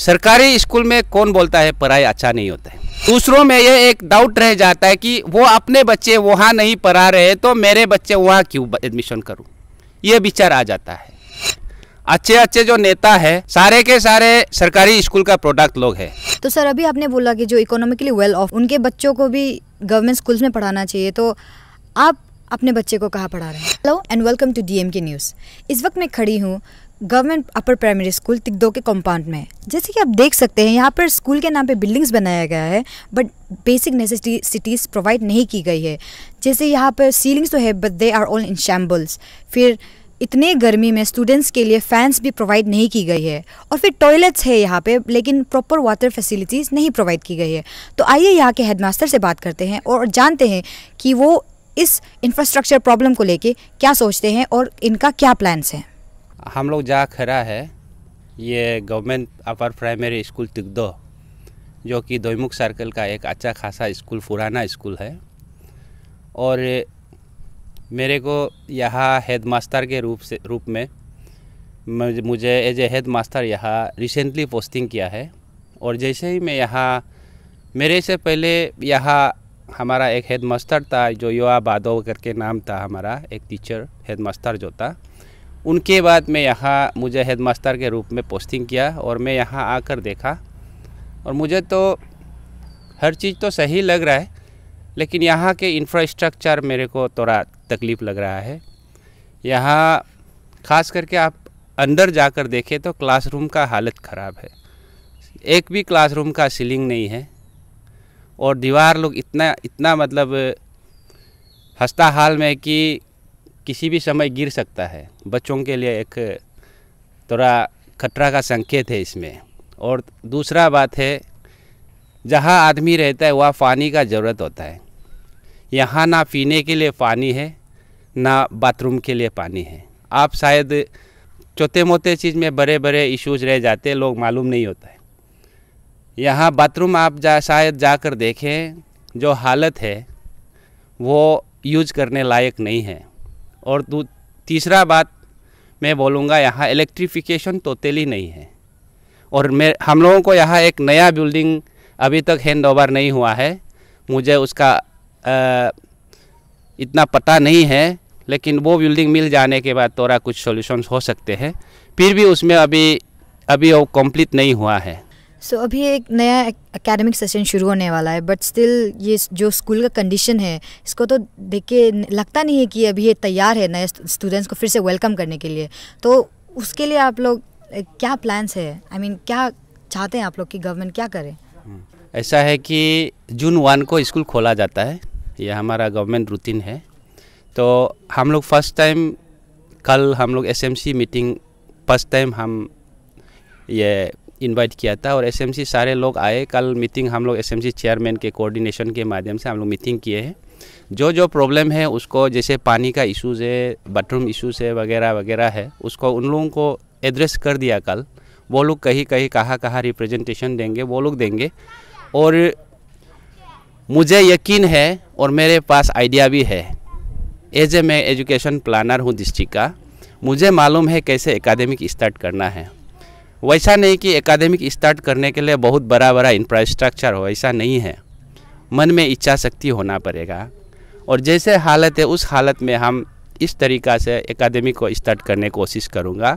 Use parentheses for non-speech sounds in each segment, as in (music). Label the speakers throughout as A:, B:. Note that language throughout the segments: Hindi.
A: सरकारी स्कूल में कौन बोलता है पढ़ाई अच्छा नहीं होता है दूसरों में यह एक डाउट रह जाता है कि वो अपने बच्चे वहाँ नहीं पढ़ा रहे तो मेरे बच्चे वहाँ क्यों एडमिशन करूँ ये विचार आ जाता है अच्छे अच्छे जो नेता है सारे के सारे सरकारी स्कूल का प्रोडक्ट लोग है
B: तो सर अभी आपने बोला कि जो इकोनॉमिकली वेल ऑफ उनके बच्चों को भी गवर्नमेंट स्कूल्स में पढ़ाना चाहिए तो आप अपने बच्चे को कहाँ पढ़ा रहे हैं hello and welcome to DM के न्यूज़ इस वक्त मैं खड़ी हूँ government upper primary school Tikdo के कंपाउंड में जैसे कि आप देख सकते हैं यहाँ पर स्कूल के नाम पे बिल्डिंग्स बनाया गया है बट बेसिक नेसेसिटीज़ प्रोवाइड नहीं की गई है जैसे यहाँ पर सीलिंग्स तो है but they are all in shambles फिर इतने गर्मी में स्टूडेंट्स के लिए फैंस भी प्रोवाइड नहीं की गई है और फिर टॉयलेट्स है यहाँ पे लेकिन प्रॉपर वाटर फैसिलिटीज़ नहीं प्रोवाइड की गई है तो आइए यहाँ के हेडमास्टर से बात करते हैं और जानते हैं कि वो इस इंफ्रास्ट्रक्चर प्रॉब्लम को लेके क्या सोचते हैं और इनका क्या प्लान्स हैं
A: हम लोग जा खड़ा है ये government upper primary school Tigdo जो कि दोमुख सर्कल का एक अच्छा खासा स्कूल पुराना स्कूल है और मेरे को यहाँ हेड मास्टर के रूप से रूप में मुझे एज ए हेड मास्टर यहाँ रिसेंटली पोस्टिंग किया है और जैसे ही मैं यहाँ मेरे से पहले यहाँ हमारा एक हेड मास्टर था जो युवा बादो करके नाम था हमारा एक टीचर हेड मास्टर जो था उनके बाद मैं यहाँ मुझे हेड मास्टर के रूप में पोस्टिंग किया और मैं यहाँ आकर देखा और मुझे तो हर चीज़ तो सही लग रहा है लेकिन यहाँ के इंफ्रास्ट्रक्चर मेरे को थोड़ा तकलीफ़ लग रहा है यहाँ ख़ास करके आप अंदर जाकर देखें तो क्लासरूम का हालत ख़राब है एक भी क्लासरूम का सीलिंग नहीं है और दीवार लोग इतना इतना मतलब हस्ता हाल में कि किसी भी समय गिर सकता है बच्चों के लिए एक थोड़ा खतरा का संकेत है इसमें और दूसरा बात है जहाँ आदमी रहता है वहाँ पानी का ज़रूरत होता है यहाँ ना पीने के लिए पानी है ना बाथरूम के लिए पानी है आप शायद छोटे मोटे चीज़ में बड़े बड़े इश्यूज रह जाते हैं लोग मालूम नहीं होता है यहाँ बाथरूम आप जा शायद जाकर देखें जो हालत है वो यूज करने लायक नहीं है और तीसरा बात मैं बोलूँगा यहाँ इलेक्ट्रिफिकेशन टोटली नहीं है और मैं हम लोगों को यहाँ एक नया बिल्डिंग अभी तक हैंड ओवर नहीं हुआ है मुझे उसका आ, इतना पता नहीं है लेकिन वो बिल्डिंग मिल जाने के बाद थोड़ा कुछ सॉल्यूशंस हो सकते हैं फिर भी उसमें अभी अभी वो कंप्लीट नहीं हुआ है
B: सो so, अभी एक नया एकेडमिक सेशन शुरू होने वाला है बट स्टिल ये जो स्कूल का कंडीशन है इसको तो देख के लगता नहीं है कि अभी ये तैयार है नए स्टूडेंट्स को फिर से वेलकम करने के लिए तो उसके लिए आप लोग क्या प्लान्स है आई I मीन mean, क्या चाहते हैं आप लोग कि गवर्नमेंट क्या करें हम्म।
A: ऐसा है कि जून वन को स्कूल खोला जाता है यह हमारा गवर्नमेंट रूटीन है तो हम लोग फर्स्ट टाइम कल हम लोग एस मीटिंग फर्स्ट टाइम हम ये इनवाइट किया था और एसएमसी सारे लोग आए कल मीटिंग हम लोग एसएमसी चेयरमैन के कोऑर्डिनेशन के माध्यम से हम लोग मीटिंग किए हैं जो जो प्रॉब्लम है उसको जैसे पानी का इशूज़ है बाथरूम इशूज़ है वगैरह वगैरह है उसको उन लोगों को एड्रेस कर दिया कल वो लोग कहीं कहीं कहाँ कहाँ रिप्रेजेंटेशन देंगे वो लोग देंगे और मुझे यकीन है और मेरे पास आइडिया भी है एज ए मैं एजुकेशन प्लानर हूँ डिस्ट्रिक्ट का मुझे मालूम है कैसे एकेडमिक स्टार्ट करना है वैसा नहीं कि एकेडमिक स्टार्ट करने के लिए बहुत बड़ा बड़ा इंफ्रास्ट्रक्चर हो ऐसा नहीं है मन में इच्छा शक्ति होना पड़ेगा और जैसे हालत है उस हालत में हम इस तरीक़ा से एकेडमी को स्टार्ट करने की कोशिश करूँगा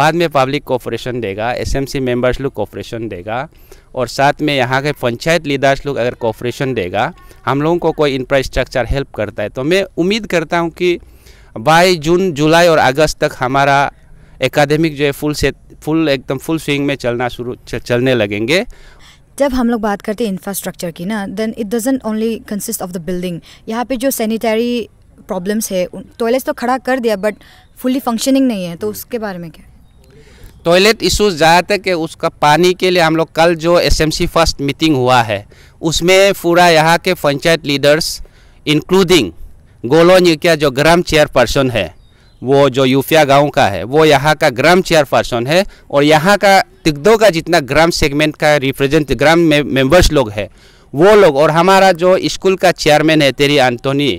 A: बाद में पब्लिक कॉपरेशन देगा एसएमसी मेंबर्स लोग कॉपरेशन देगा और साथ में यहाँ के पंचायत लीडर्स लोग अगर कॉपरेशन देगा हम लोगों को कोई इंफ्रास्ट्रक्चर हेल्प करता है तो मैं उम्मीद करता हूँ कि बाई जून जुलाई और अगस्त तक हमारा एकेडमिक जो है फुल से फुल एकदम फुल स्विंग में चलना शुरू चलने लगेंगे
B: जब हम लोग बात करते हैं इंफ्रास्ट्रक्चर की ना then it doesn't only consist of the building यहाँ पे जो सैनिटरी प्रॉब्लम्स है टॉयलेट्स तो खड़ा कर दिया बट फुल्ली फंक्शनिंग नहीं है तो उसके बारे में क्या
A: टॉयलेट इशूज़ ज़्यादा तक है उसका पानी के लिए हम लोग कल जो सी फर्स्ट मीटिंग हुआ है उसमें पूरा यहाँ के पंचायत लीडर्स इंक्लूडिंग गोलोन क्या जो ग्राम चेयरपर्सन है वो जो यूफिया गांव का है वो यहाँ का ग्राम चेयरपर्सन है और यहाँ का तिगदो का जितना ग्राम सेगमेंट का रिप्रेजेंट ग्राम में, मेंबर्स लोग है वो लोग और हमारा जो स्कूल का चेयरमैन है तेरी आंतोनी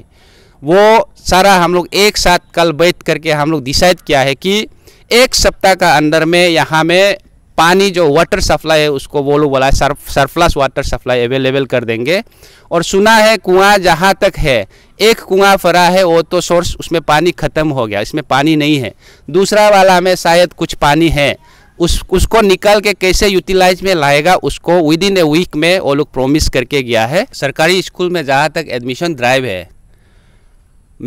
A: वो सारा हम लोग एक साथ कल बैठ करके हम लोग डिसाइड किया है कि एक सप्ताह का अंदर में यहाँ में पानी जो वाटर सप्लाई है उसको वो लोग बोला सर्फ सरप्लस वाटर सप्लाई अवेलेबल कर देंगे और सुना है कुआं जहाँ तक है एक कुआं फरा है वो तो सोर्स उसमें पानी ख़त्म हो गया इसमें पानी नहीं है दूसरा वाला में शायद कुछ पानी है उस उसको निकाल के कैसे यूटिलाइज में लाएगा उसको विद इन ए वीक में वो लोग प्रोमिस करके गया है सरकारी स्कूल में जहाँ तक एडमिशन ड्राइव है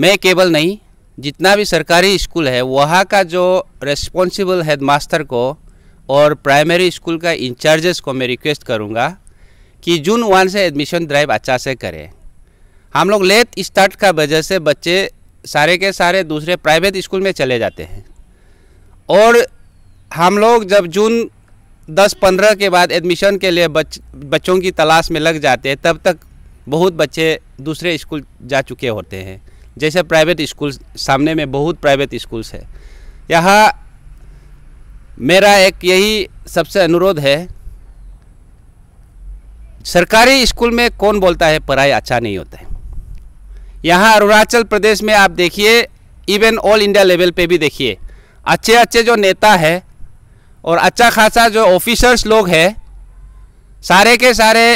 A: मैं केवल नहीं जितना भी सरकारी स्कूल है वहाँ का जो रेस्पॉन्सिबल हेड मास्टर को और प्राइमरी स्कूल का इंचार्जेस को मैं रिक्वेस्ट करूँगा कि जून वन से एडमिशन ड्राइव अच्छा से करें हम लोग लेट स्टार्ट का वजह से बच्चे सारे के सारे दूसरे प्राइवेट स्कूल में चले जाते हैं और हम लोग जब जून 10-15 के बाद एडमिशन के लिए बच, बच्चों की तलाश में लग जाते हैं तब तक बहुत बच्चे दूसरे स्कूल जा चुके होते हैं जैसे प्राइवेट स्कूल सामने में बहुत प्राइवेट स्कूल्स है यहाँ मेरा एक यही सबसे अनुरोध है सरकारी स्कूल में कौन बोलता है पढ़ाई अच्छा नहीं होता है यहाँ अरुणाचल प्रदेश में आप देखिए इवन ऑल इंडिया लेवल पे भी देखिए अच्छे अच्छे जो नेता है और अच्छा खासा जो ऑफिसर्स लोग हैं सारे के सारे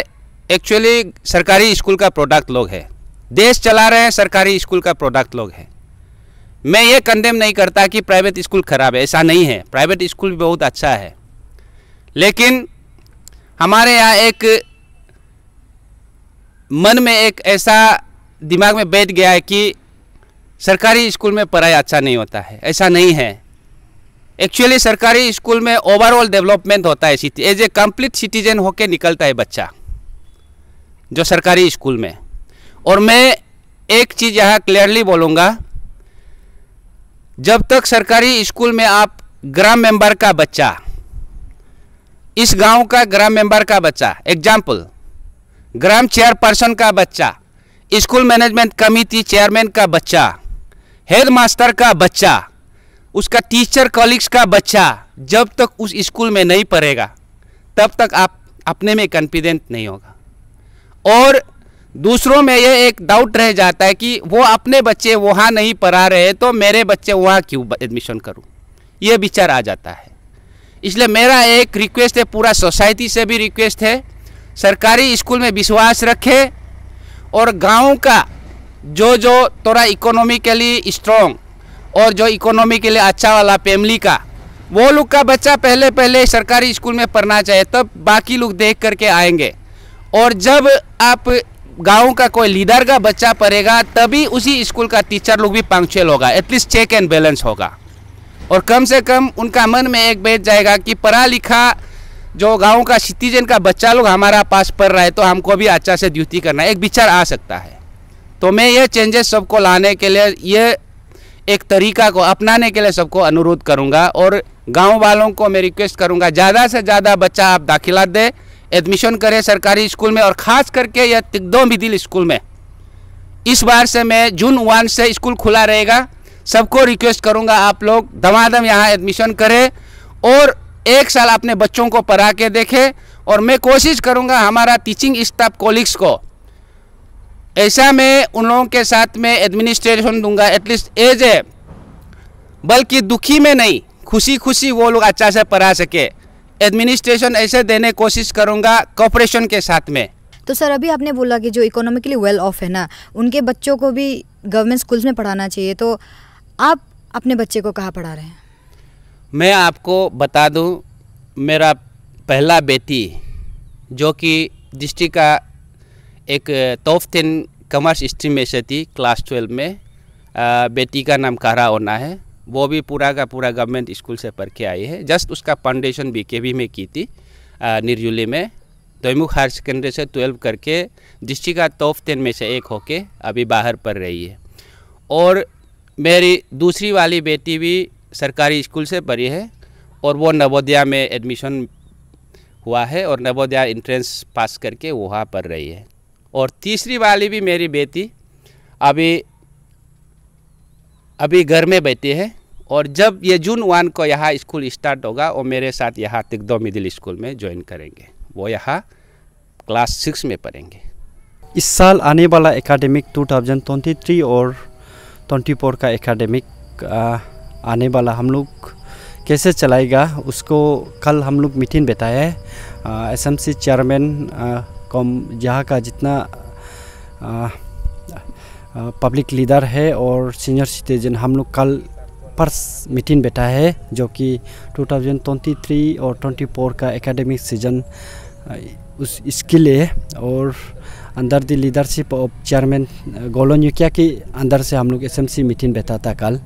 A: एक्चुअली सरकारी स्कूल का प्रोडक्ट लोग हैं देश चला रहे हैं सरकारी स्कूल का प्रोडक्ट लोग हैं मैं ये कंडेम नहीं करता कि प्राइवेट स्कूल ख़राब है ऐसा नहीं है प्राइवेट स्कूल भी बहुत अच्छा है लेकिन हमारे यहाँ एक मन में एक ऐसा दिमाग में बैठ गया है कि सरकारी स्कूल में पढ़ाई अच्छा नहीं होता है ऐसा नहीं है एक्चुअली सरकारी स्कूल में ओवरऑल डेवलपमेंट होता है city as a complete citizen होके निकलता है बच्चा जो सरकारी स्कूल में और मैं एक चीज़ यहाँ क्लियरली बोलूँगा जब तक सरकारी स्कूल में आप ग्राम मेंबर का बच्चा इस गांव का ग्राम मेंबर का बच्चा एग्जाम्पल ग्राम चेयरपर्सन का बच्चा स्कूल मैनेजमेंट कमिटी चेयरमैन का बच्चा हेड मास्टर का बच्चा उसका टीचर कॉलिग्स का बच्चा जब तक उस स्कूल में नहीं पढ़ेगा तब तक आप अपने में कॉन्फिडेंट नहीं होगा और दूसरों में यह एक डाउट रह जाता है कि वो अपने बच्चे वहाँ नहीं पढ़ा रहे तो मेरे बच्चे वहाँ क्यों एडमिशन करूँ ये विचार आ जाता है इसलिए मेरा एक रिक्वेस्ट है पूरा सोसाइटी से भी रिक्वेस्ट है सरकारी स्कूल में विश्वास रखे और गाँव का जो जो थोड़ा इकोनॉमिकली स्ट्रॉन्ग और जो इकोनॉमिकली अच्छा वाला फैमिली का वो लोग का बच्चा पहले पहले सरकारी स्कूल में पढ़ना चाहिए तब बाकी लोग देख करके आएंगे और जब आप गांव का कोई लीडर का बच्चा पढ़ेगा तभी उसी स्कूल का टीचर लोग भी पंक्चुअल होगा एटलीस्ट चेक एंड बैलेंस होगा और कम से कम उनका मन में एक बैठ जाएगा कि पढ़ा लिखा जो गांव का सिटीजन का बच्चा लोग हमारा पास पढ़ रहा है तो हमको भी अच्छा से ड्यूटी करना एक विचार आ सकता है तो मैं ये चेंजेस सबको लाने के लिए ये एक तरीका को अपनाने के लिए सबको अनुरोध करूँगा और गाँव वालों को मैं रिक्वेस्ट करूँगा ज़्यादा से ज़्यादा बच्चा आप दाखिला दें एडमिशन करे सरकारी स्कूल में और ख़ास करके यह तिगदो मिदिल स्कूल में इस बार से मैं जून वन से स्कूल खुला रहेगा सबको रिक्वेस्ट करूंगा आप लोग दमादम यहाँ एडमिशन करें और एक साल अपने बच्चों को पढ़ा के देखें और मैं कोशिश करूंगा हमारा टीचिंग स्टाफ कोलिग्स को ऐसा मैं उन लोगों के साथ में एडमिनिस्ट्रेशन दूंगा एटलीस्ट एज ए बल्कि दुखी में नहीं खुशी खुशी वो लोग अच्छा से पढ़ा सके एडमिनिस्ट्रेशन ऐसे देने कोशिश करूँगा कॉपरेशन के साथ में
B: तो सर अभी आपने बोला कि जो इकोनॉमिकली वेल ऑफ है ना उनके बच्चों को भी गवर्नमेंट स्कूल्स में पढ़ाना चाहिए तो आप अपने बच्चे को कहाँ पढ़ा रहे हैं
A: मैं आपको बता दूं मेरा पहला बेटी जो कि डिस्ट्रिक्ट का एक टॉप टेन कॉमर्स स्ट्रीम में से थी क्लास ट्वेल्व में आ, बेटी का नाम कारा होना है वो भी पूरा का पूरा गवर्नमेंट स्कूल से पढ़ के आई है जस्ट उसका फाउंडेशन बी के में की थी निर्जुली में दोमुख हायर सेकेंडरी से ट्वेल्व करके डिस्ट्रिक्ट का टॉप टेन में से एक होके अभी बाहर पढ़ रही है और मेरी दूसरी वाली बेटी भी सरकारी स्कूल से पढ़ी है और वो नवोदया में एडमिशन हुआ है और नवोदया इंट्रेंस पास करके वहाँ पढ़ रही है और तीसरी वाली भी मेरी बेटी अभी अभी घर में बैठी है और जब ये जून वन को यहाँ स्कूल स्टार्ट होगा वो मेरे साथ यहाँ तिगदो मिडिल स्कूल में ज्वाइन करेंगे वो यहाँ क्लास सिक्स में पढ़ेंगे
C: इस साल आने वाला एकेडमिक 2023 और 24 का एकेडमिक आने वाला हम लोग कैसे चलाएगा उसको कल हम लोग मीटिंग बताया है एस एम सी चेयरमैन कॉम यहाँ का जितना आ, पब्लिक लीडर है और सीनियर सिटीजन हम लोग कल फर्स्ट मीटिंग बैठा है जो कि 2023 और 24 का एकेडमिक सीजन उस इसके लिए और अंदर the leadership of chairman Golon Yukia के अंदर से हम लोग सी मीटिंग बैठा था कल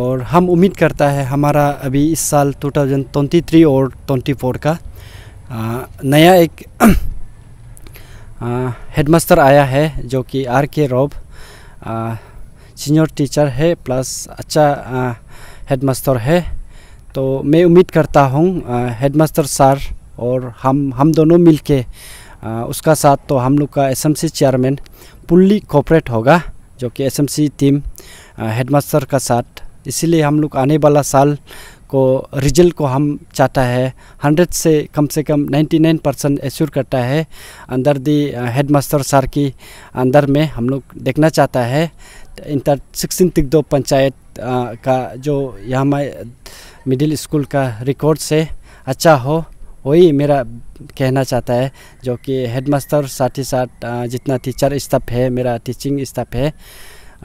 C: और हम उम्मीद करता है हमारा अभी इस साल 2023 और 24 का आ, नया एक हेडमास्टर (clears throat) आया है जो कि R K Rob senior teacher है प्लस अच्छा हेडमास्टर है तो मैं उम्मीद करता हूँ हेडमास्टर सर और हम हम दोनों मिलके उसका साथ तो हम लोग का एसएमसी चेयरमैन पुल्ली कॉपरेट होगा जो कि एसएमसी टीम हेडमास्टर का साथ इसीलिए हम लोग आने वाला साल को रिजल्ट को हम चाहता है हंड्रेड से कम से कम 99 परसेंट एश्योर करता है अंदर दी हेड मास्टर सर की अंदर में हम लोग देखना चाहता है इंटर सिक्सटीन दो पंचायत का जो यहाँ मिडिल स्कूल का रिकॉर्ड से अच्छा हो वही मेरा कहना चाहता है जो कि हेडमास्टर साथ ही साथ जितना टीचर स्टाफ है मेरा टीचिंग स्टाफ है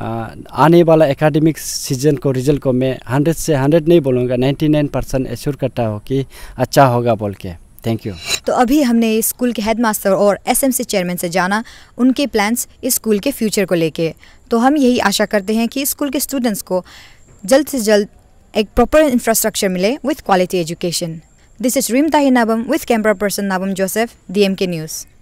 C: आने वाला एकेडमिक सीजन को रिजल्ट को मैं हंड्रेड से हंड्रेड नहीं बोलूँगा नाइन्टी नाइन परसेंट एश्योर करता हूँ कि अच्छा होगा बोल के थैंक यू
B: तो अभी हमने स्कूल के हेड मास्टर और एसएमसी चेयरमैन से जाना उनके प्लान्स स्कूल के फ्यूचर को लेके तो हम यही आशा करते हैं कि स्कूल के स्टूडेंट्स को जल्द से जल्द एक प्रॉपर इंफ्रास्ट्रक्चर मिले with quality education this is Reem Tahi Nabam with camera person Nabam Joseph D M के न्यूज़